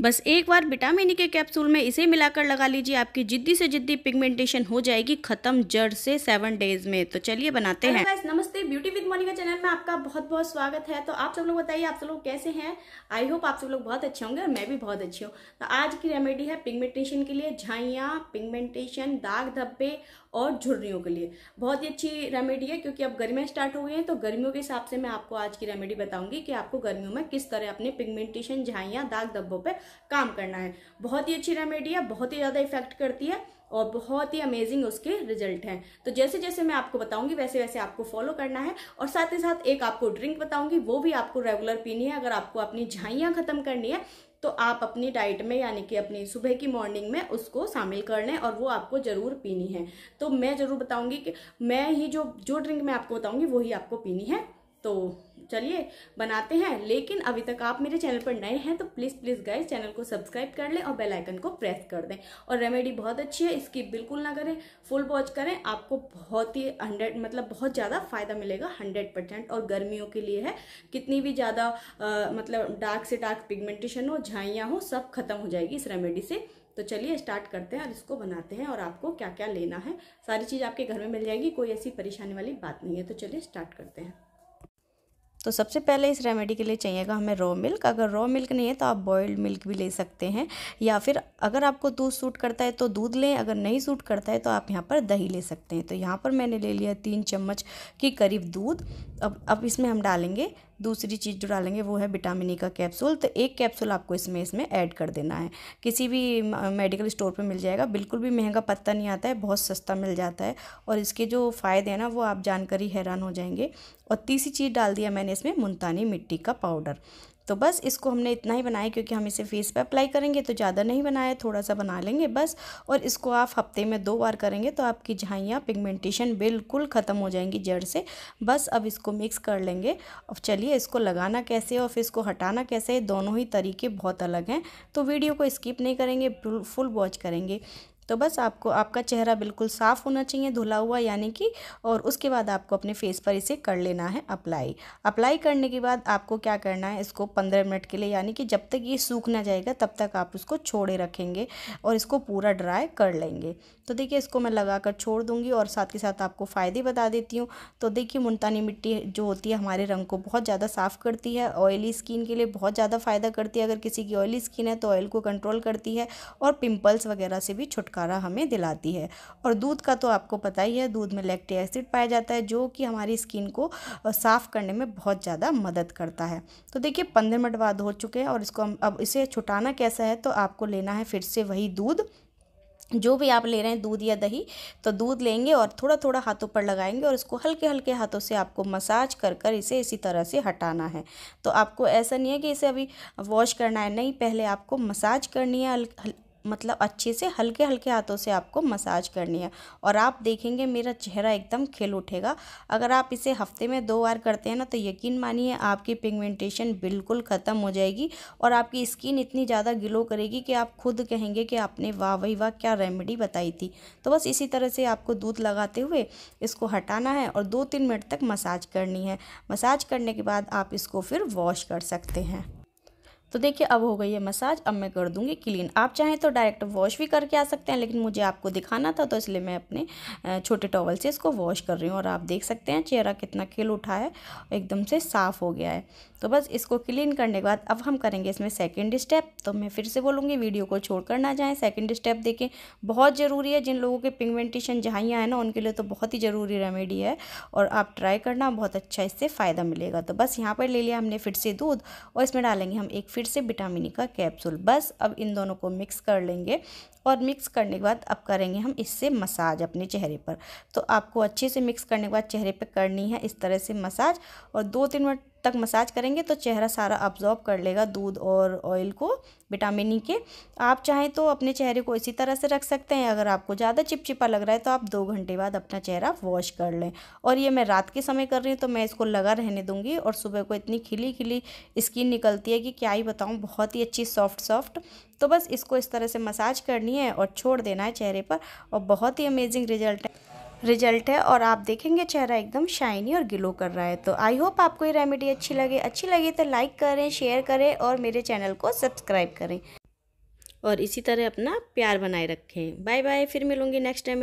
बस एक बार vitamin E के कैप्सूल में इसे मिलाकर लगा लीजिए आपकी जिद्दी से जिद्दी पिगमेंटेशन हो जाएगी खत्म जड़ से सेवन डेज में तो चलिए बनाते हैं नमस्ते ब्यूटी विद मोनिका चैनल में आपका बहुत बहुत स्वागत है तो आप सब लोग बताइए आप सब लोग कैसे हैं आई होप आप सब लोग बहुत अच्छे होंगे और मैं भी बहुत अच्छी हूँ तो आज की रेमेडी है पिगमेंटेशन के लिए झाइया पिगमेंटेशन दाग धब्बे और झुर्रियों के लिए बहुत ही अच्छी रेमेडी है क्योंकि अब गर्मियाँ स्टार्ट हो गई हैं तो गर्मियों के हिसाब से मैं आपको आज की रेमेडी बताऊंगी कि आपको गर्मियों में किस तरह अपने पिगमेंटेशन झाइयाँ दाग धब्बों पर काम करना है बहुत ही अच्छी रेमेडी है बहुत ही ज़्यादा इफेक्ट करती है और बहुत ही अमेजिंग उसके रिजल्ट हैं तो जैसे जैसे मैं आपको बताऊंगी वैसे वैसे आपको फॉलो करना है और साथ ही साथ एक आपको ड्रिंक बताऊंगी वो भी आपको रेगुलर पीनी है अगर आपको अपनी झाइयाँ खत्म करनी है तो आप अपनी डाइट में यानी कि अपनी सुबह की मॉर्निंग में उसको शामिल कर लें और वो आपको ज़रूर पीनी है तो मैं ज़रूर बताऊंगी कि मैं ही जो जो ड्रिंक मैं आपको बताऊंगी वही आपको पीनी है तो चलिए बनाते हैं लेकिन अभी तक आप मेरे चैनल पर नए हैं तो प्लीज़ प्लीज़ गाइज चैनल को सब्सक्राइब कर लें और बेल आइकन को प्रेस कर दें और रेमेडी बहुत अच्छी है इसकी बिल्कुल ना करें फुल वॉच करें आपको बहुत ही हंड्रेड मतलब बहुत ज़्यादा फ़ायदा मिलेगा हंड्रेड परसेंट और गर्मियों के लिए है कितनी भी ज़्यादा मतलब डार्क से डार्क पिगमेंटेशन हो झाइयाँ हो सब खत्म हो जाएगी इस रेमेडी से तो चलिए स्टार्ट करते हैं और इसको बनाते हैं और आपको क्या क्या लेना है सारी चीज़ आपके घर में मिल जाएगी कोई ऐसी परेशानी वाली बात नहीं है तो चलिए स्टार्ट करते हैं तो सबसे पहले इस रेमेडी के लिए चाहिएगा हमें रॉ मिल्क अगर रॉ मिल्क नहीं है तो आप बॉयल्ड मिल्क भी ले सकते हैं या फिर अगर आपको दूध सूट करता है तो दूध लें अगर नहीं सूट करता है तो आप यहाँ पर दही ले सकते हैं तो यहाँ पर मैंने ले लिया तीन चम्मच के करीब दूध अब अब इसमें हम डालेंगे दूसरी चीज़ जो डालेंगे वो है विटामिन ई e का कैप्सूल तो एक कैप्सूल आपको इसमें इसमें ऐड कर देना है किसी भी मेडिकल स्टोर पर मिल जाएगा बिल्कुल भी महंगा पत्ता नहीं आता है बहुत सस्ता मिल जाता है और इसके जो फ़ायदे हैं ना वो आप जानकर ही हैरान हो जाएंगे और तीसरी चीज़ डाल दिया मैंने इसमें मुल्तानी मिट्टी का पाउडर तो बस इसको हमने इतना ही बनाया क्योंकि हम इसे फेस पे अप्लाई करेंगे तो ज़्यादा नहीं बनाया थोड़ा सा बना लेंगे बस और इसको आप हफ्ते में दो बार करेंगे तो आपकी झाइयाँ पिगमेंटेशन बिल्कुल ख़त्म हो जाएंगी जड़ से बस अब इसको मिक्स कर लेंगे अब चलिए इसको लगाना कैसे और फिर इसको हटाना कैसे दोनों ही तरीके बहुत अलग हैं तो वीडियो को स्किप नहीं करेंगे फुल वॉच करेंगे तो बस आपको आपका चेहरा बिल्कुल साफ़ होना चाहिए धुला हुआ यानी कि और उसके बाद आपको अपने फेस पर इसे कर लेना है अप्लाई अप्लाई करने के बाद आपको क्या करना है इसको पंद्रह मिनट के लिए यानी कि जब तक ये सूख ना जाएगा तब तक आप उसको छोड़े रखेंगे और इसको पूरा ड्राई कर लेंगे तो देखिए इसको मैं लगा कर छोड़ दूँगी और साथ के साथ आपको फ़ायदे बता देती हूँ तो देखिए मुल्तानी मिट्टी जो होती है हमारे रंग को बहुत ज़्यादा साफ़ करती है ऑयली स्किन के लिए बहुत ज़्यादा फ़ायदा करती है अगर किसी की ऑयली स्किन है तो ऑयल को कंट्रोल करती है और पिम्पल्स वगैरह से भी छुट छुटकारा हमें दिलाती है और दूध का तो आपको पता ही है दूध में लैक्टिक एसिड पाया जाता है जो कि हमारी स्किन को साफ़ करने में बहुत ज़्यादा मदद करता है तो देखिए पंद्रह मिनट बाद हो चुके हैं और इसको हम अब इसे छुटाना कैसा है तो आपको लेना है फिर से वही दूध जो भी आप ले रहे हैं दूध या दही तो दूध लेंगे और थोड़ा थोड़ा हाथों पर लगाएंगे और इसको हल्के हल्के हाथों से आपको मसाज कर कर इसे इसी तरह से हटाना है तो आपको ऐसा नहीं है कि इसे अभी वॉश करना है नहीं पहले आपको मसाज करनी है मतलब अच्छे से हल्के हल्के हाथों से आपको मसाज करनी है और आप देखेंगे मेरा चेहरा एकदम खिल उठेगा अगर आप इसे हफ्ते में दो बार करते हैं ना तो यकीन मानिए आपकी पिगमेंटेशन बिल्कुल ख़त्म हो जाएगी और आपकी स्किन इतनी ज़्यादा ग्लो करेगी कि आप खुद कहेंगे कि आपने वाह वही वाह क्या रेमेडी बताई थी तो बस इसी तरह से आपको दूध लगाते हुए इसको हटाना है और दो तीन मिनट तक मसाज करनी है मसाज करने के बाद आप इसको फिर वॉश कर सकते हैं तो देखिए अब हो गई है मसाज अब मैं कर दूँगी क्लीन आप चाहें तो डायरेक्ट वॉश भी करके आ सकते हैं लेकिन मुझे आपको दिखाना था तो इसलिए मैं अपने छोटे टॉवल से इसको वॉश कर रही हूँ और आप देख सकते हैं चेहरा कितना खिल उठा है एकदम से साफ़ हो गया है तो बस इसको क्लीन करने के बाद अब हम करेंगे इसमें सेकेंड स्टेप तो मैं फिर से बोलूँगी वीडियो को छोड़ कर ना जाएँ सेकेंड स्टेप देखें बहुत ज़रूरी है जिन लोगों के पिगमेंटेशन झाइयाँ हैं ना उनके लिए तो बहुत ही ज़रूरी रेमेडी है और आप ट्राई करना बहुत अच्छा इससे फ़ायदा मिलेगा तो बस यहाँ पर ले लिया हमने फिर से दूध और इसमें डालेंगे हम एक फिर फिर से विटामिन ई e का कैप्सूल बस अब इन दोनों को मिक्स कर लेंगे और मिक्स करने के बाद अब करेंगे हम इससे मसाज अपने चेहरे पर तो आपको अच्छे से मिक्स करने के बाद चेहरे पर करनी है इस तरह से मसाज और दो तीन मिनट तक मसाज करेंगे तो चेहरा सारा अब्जॉर्ब कर लेगा दूध और ऑयल को विटामिन ई e के आप चाहें तो अपने चेहरे को इसी तरह से रख सकते हैं अगर आपको ज़्यादा चिपचिपा लग रहा है तो आप दो घंटे बाद अपना चेहरा वॉश कर लें और ये मैं रात के समय कर रही हूँ तो मैं इसको लगा रहने दूँगी और सुबह को इतनी खिली खिली स्किन निकलती है कि क्या ही बताऊँ बहुत ही अच्छी सॉफ्ट सॉफ्ट तो बस इसको इस तरह से मसाज करनी है और छोड़ देना है चेहरे पर और बहुत ही अमेजिंग रिजल्ट है रिजल्ट है और आप देखेंगे चेहरा एकदम शाइनी और ग्लो कर रहा है तो आई होप आपको ये रेमेडी अच्छी लगे अच्छी लगे तो लाइक करें शेयर करें और मेरे चैनल को सब्सक्राइब करें और इसी तरह अपना प्यार बनाए रखें बाय बाय फिर मिलूँगी नेक्स्ट टाइम